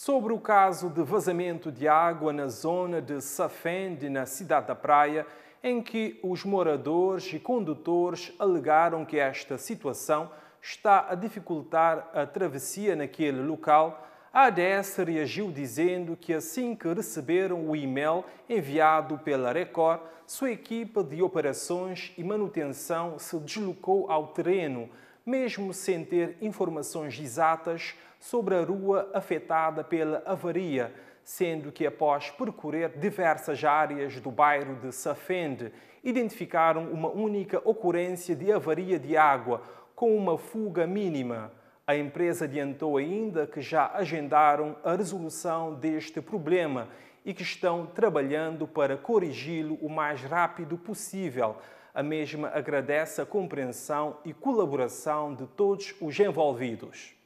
Sobre o caso de vazamento de água na zona de Safend, na cidade da Praia, em que os moradores e condutores alegaram que esta situação está a dificultar a travessia naquele local, a ADS reagiu dizendo que assim que receberam o e-mail enviado pela Record, sua equipa de operações e manutenção se deslocou ao terreno mesmo sem ter informações exatas sobre a rua afetada pela avaria, sendo que após percorrer diversas áreas do bairro de Safende, identificaram uma única ocorrência de avaria de água, com uma fuga mínima. A empresa adiantou ainda que já agendaram a resolução deste problema e que estão trabalhando para corrigi-lo o mais rápido possível. A mesma agradece a compreensão e colaboração de todos os envolvidos.